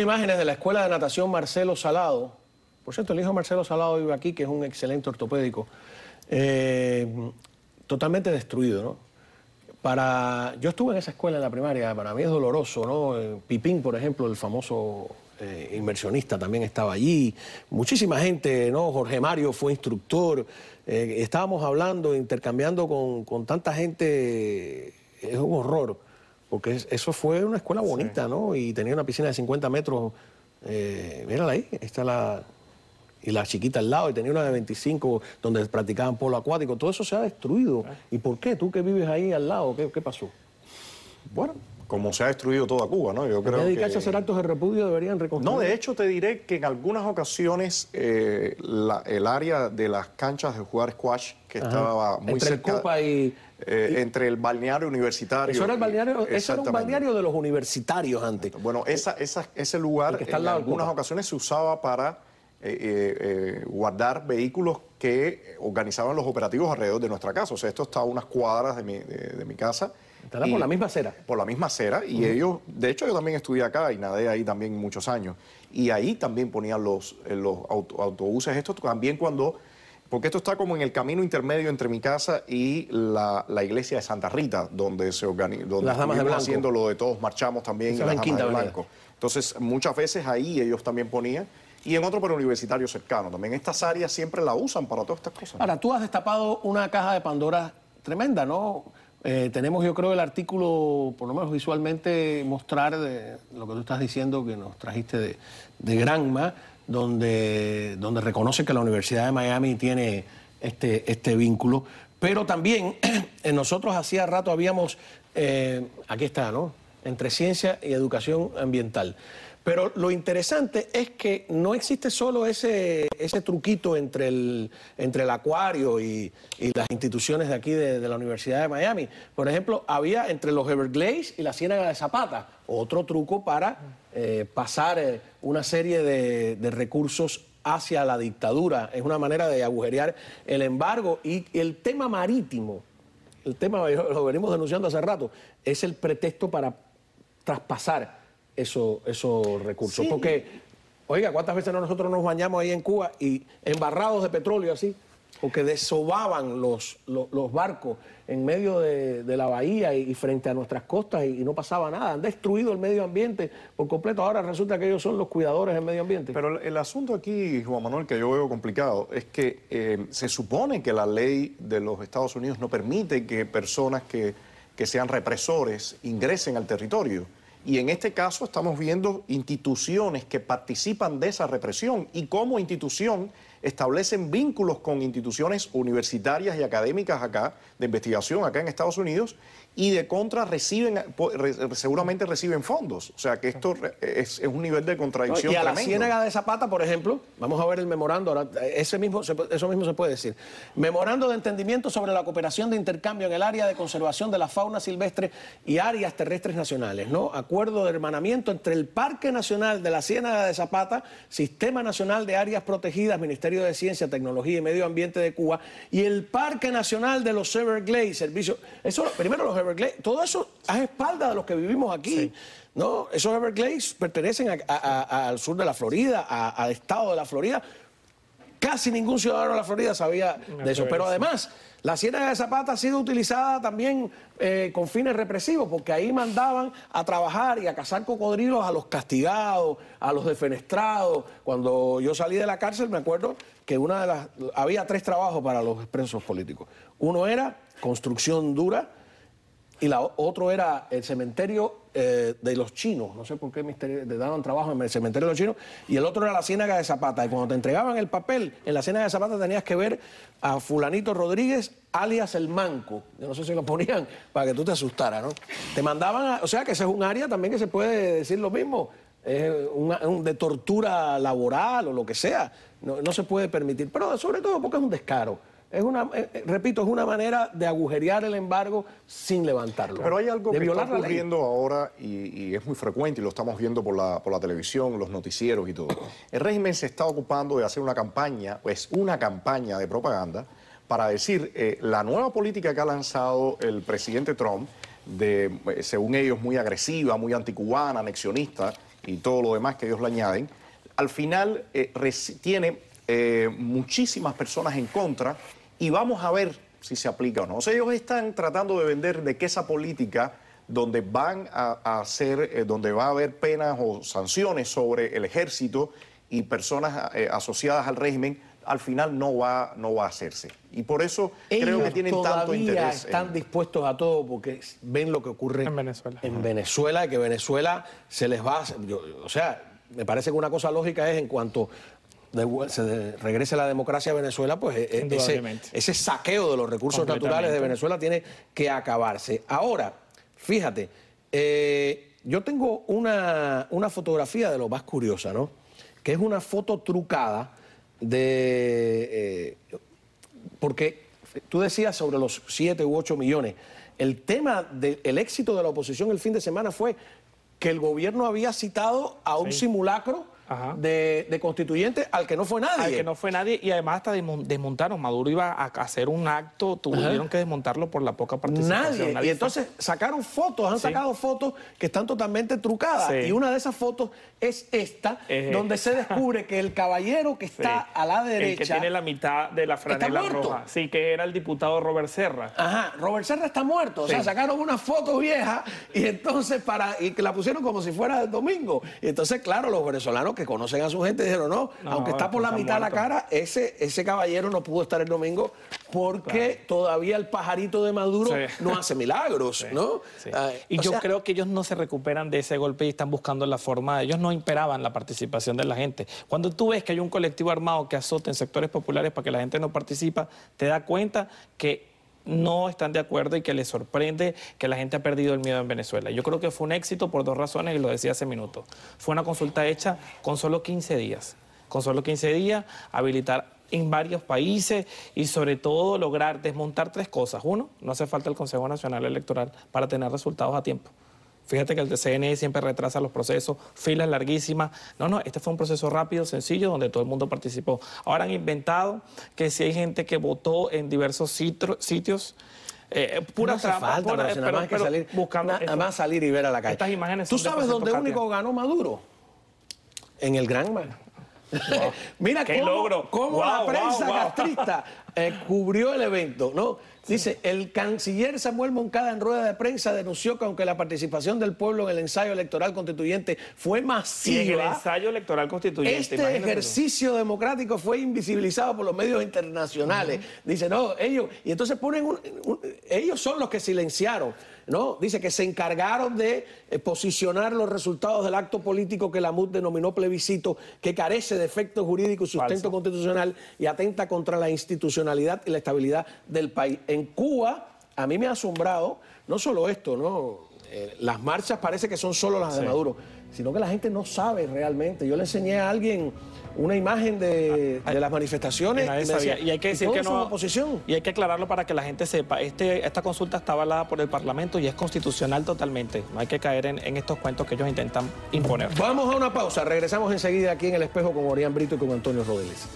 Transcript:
Imágenes de la Escuela de Natación Marcelo Salado. Por cierto, el hijo de Marcelo Salado vive aquí, que es un excelente ortopédico. Eh, totalmente destruido, ¿no? Para... Yo estuve en esa escuela en la primaria, para mí es doloroso, ¿no? Eh, Pipín, por ejemplo, el famoso eh, inversionista, también estaba allí. Muchísima gente, ¿no? Jorge Mario fue instructor. estábamos hablando, intercambiando con, con tanta gente. Es un horror. Porque eso fue una escuela bonita, ¿no? Y tenía una piscina de 50 metros. Eh, mírala ahí, está la. Y la chiquita al lado, y tenía una de 25 donde practicaban polo acuático. Todo eso se ha destruido. Ah. ¿Y por qué? Tú que vives ahí al lado, qué pasó? Bueno, como se ha destruido toda Cuba, ¿no? Yo creo dedicarse que... a hacer actos de repudio deberían No, de hecho te diré que en algunas ocasiones eh, el área de las canchas de jugar squash que estaba muy entre cerca... El y, eh, Entre el balneario universitario. Eso era, el balneario, eso era un balneario de los universitarios antes. Bueno, ese lugar en algunas ocasiones se usaba para eh, guardar vehículos que organizaban los operativos alrededor de nuestra casa. O sea, esto está a unas cuadras de mi, de mi casa ¿Estarán por la misma acera. Por la misma acera. Y ellos, de hecho, yo también estudié acá y nadé ahí también muchos años. Y ahí también ponían los, eh, los autobuses. Esto también cuando. Porque esto está como en el camino intermedio entre mi casa y la, iglesia de Santa Rita, donde se organiza. Donde las de haciendo lo de todos marchamos también. en damas de blanco. Entonces, muchas veces ahí ellos también ponían y en otro para universitario cercano. También estas áreas siempre la usan para todas estas cosas. Ahora, tú has destapado una caja de Pandora tremenda, ¿no? Eh, tenemos, yo creo, el artículo, por lo menos visualmente, mostrar de lo que tú estás diciendo que nos trajiste de, Granma, donde, donde reconoce que la Universidad de Miami tiene este, este vínculo. Pero también eh, nosotros hacía rato habíamos, eh, aquí está, ¿no? Entre ciencia y educación ambiental. Pero lo interesante es que no existe solo ese, ese truquito entre el, entre el acuario y, las instituciones de aquí de, la Universidad de Miami. Por ejemplo, había entre los Everglades y la Ciénaga de Zapata otro truco para eh, pasar eh, una serie de, de recursos hacia la dictadura. Es una manera de agujerear el embargo y el tema marítimo. El tema, lo venimos denunciando hace rato, es el pretexto para traspasar esos, recursos. Porque, oiga, ¿cuántas veces nosotros nos bañamos ahí en Cuba y embarrados de petróleo así? o que desobaban los, barcos en medio de, la bahía y, frente a nuestras costas y, no pasaba nada. Han destruido el medio ambiente por completo. Ahora resulta que ellos son los cuidadores del medio ambiente. Pero el, asunto aquí, Juan Manuel, que yo veo complicado, es que eh, se supone que la ley de los Estados Unidos no permite que personas que, que sean represores ingresen al territorio. Y en este caso estamos viendo instituciones que participan de esa represión y como institución establecen vínculos con instituciones universitarias y académicas acá, de investigación acá en Estados Unidos, y de contra reciben, seguramente reciben fondos. O sea que esto es, un nivel de contradicción. Y a la Ciénaga de Zapata, por ejemplo, vamos a ver el memorando, ahora, ese mismo, eso mismo se puede decir. Memorando de entendimiento sobre la cooperación de intercambio en el área de conservación de la fauna silvestre y áreas terrestres nacionales, ¿no? Acuerdo de hermanamiento entre el Parque Nacional de la Ciénaga de Zapata, Sistema Nacional de Áreas Protegidas, Ministerio de Ciencia, Tecnología y Medio Ambiente de Cuba, y el Parque Nacional de los Everglades, servicio. Eso, primero los Everglades, todo eso a espaldas de los que vivimos aquí. ¿no? Esos Everglades pertenecen al sur de la Florida, al estado de la Florida. Casi ningún ciudadano de la Florida sabía de eso. Pero además, la Ciénaga de Zapata ha sido utilizada también eh, con fines represivos, porque ahí mandaban a trabajar y a cazar cocodrilos a los castigados, a los defenestrados. Cuando yo salí de la cárcel, me acuerdo que una de las había tres trabajos para los presos políticos. Uno era construcción dura, y la otro era el cementerio eh, de los chinos, no sé por qué te daban trabajo en el cementerio de los chinos, y el otro era la Ciénaga de Zapata. Y cuando te entregaban el papel en la Ciénaga de Zapata tenías que ver a fulanito Rodríguez, alias el Manco. Yo no sé si lo ponían para que tú te asustaras, ¿no? Te mandaban, o sea que ese es un área también que se puede decir lo mismo, es un, de tortura laboral o lo que sea. no se puede permitir, pero sobre todo porque es un descaro. Es una, eh, eh, repito, es una manera de agujerear el embargo sin levantarlo. Pero hay algo que está viendo ahora y, es muy frecuente y lo estamos viendo por la, televisión, los noticieros y todo. El régimen se está ocupando de hacer una campaña, ...es pues una campaña de propaganda para decir eh, la nueva política que ha lanzado el presidente Trump, de, según ellos, muy agresiva, muy anticubana, anexionista y todo lo demás que ellos le añaden, al final tiene muchísimas personas en contra y vamos a ver si se aplica o no. O sea, ellos están tratando de vender de que esa política donde van a, hacer, eh, donde va a haber penas o sanciones sobre el ejército y personas eh, asociadas al régimen, al final no va, no va a hacerse. Y por eso creo que tienen tanto interés. Están dispuestos a todo porque ven lo que ocurre en Venezuela. En Venezuela, que Venezuela se les va. a... o sea, me parece que una cosa lógica es en cuanto se regrese la democracia a Venezuela, pues e-, e-, ese, saqueo de los recursos naturales de Venezuela tiene que acabarse. Ahora, fíjate, eh, yo tengo una, fotografía de lo más curiosa, ¿no? Que es una foto trucada de... Eh, porque tú decías sobre los 7 u 8 millones. El tema del éxito de la oposición el fin de semana fue que el gobierno había citado a un simulacro de, constituyente al que no fue nadie. Al que no fue nadie y además hasta desmontaron. Maduro iba a hacer un acto, tuvieron que desmontarlo por la poca participación. Nadie. Y entonces sacaron fotos, han sacado fotos que están totalmente trucadas. Y una de esas fotos es esta, donde se descubre que el caballero que está a la derecha... El que tiene la mitad de la franela roja. Sí, que era el diputado Robert Serra. Ajá, Robert Serra está muerto. O sea, sacaron una foto vieja y entonces para... Y la pusieron como si fuera el domingo. Y entonces, claro, los venezolanos que conocen a su gente, dijeron, no, aunque está por la mitad de la cara, ese, ese caballero no pudo estar el domingo porque todavía el pajarito de Maduro no hace milagros, ¿no? Ah, y yo creo que ellos no se recuperan de ese golpe y están buscando la forma, ellos no imperaban la participación de la gente. Cuando tú ves que hay un colectivo armado que azota en sectores populares para que la gente no participa, te das cuenta que no están de acuerdo y que les sorprende que la gente ha perdido el miedo en Venezuela. Yo creo que fue un éxito por dos razones y lo decía hace minutos. Fue una consulta hecha con solo 15 días. Con solo 15 días, habilitar en varios países y sobre todo lograr desmontar tres cosas. Uno, no hace falta el Consejo Nacional Electoral para tener resultados a tiempo. Fíjate que el CNE e siempre retrasa los procesos, filas larguísimas. No, no, este fue un proceso rápido, sencillo, donde todo el mundo participó. Ahora han inventado que si hay gente que votó en diversos sitios. Eh, eh, pura no más que salir, buscando salir y ver a la calle. Estas imágenes ¿Tú sabes dónde único ganó Maduro? En el Gran Mar. Mira Qué cómo, logro. la prensa eh, cubrió el evento, ¿no? Dice, el canciller Samuel Moncada en rueda de prensa denunció que aunque la participación del pueblo en el ensayo electoral constituyente fue masiva... el Este ejercicio democrático fue invisibilizado por los medios internacionales. Dice, no, ellos... Y entonces ponen... un, ellos son los que silenciaron no, dice que se encargaron de eh, posicionar los resultados del acto político que la MUD denominó plebiscito, que carece de efecto jurídico y sustento constitucional y atenta contra la institucionalidad y la estabilidad del país. En Cuba, a mí me ha asombrado no solo esto, ¿no? Eh, las marchas parece que son solo las de Maduro sino que la gente no sabe realmente. Yo le enseñé a alguien una imagen de, ah, ah, las manifestaciones. decía, y hay que decir que no. Oposición. Y hay que aclararlo para que la gente sepa. Este, esta consulta está avalada por el Parlamento y es constitucional totalmente. No hay que caer en, en estos cuentos que ellos intentan imponer. Vamos a una pausa. Regresamos enseguida aquí en el espejo con Orián Brito y con Antonio Rodríguez.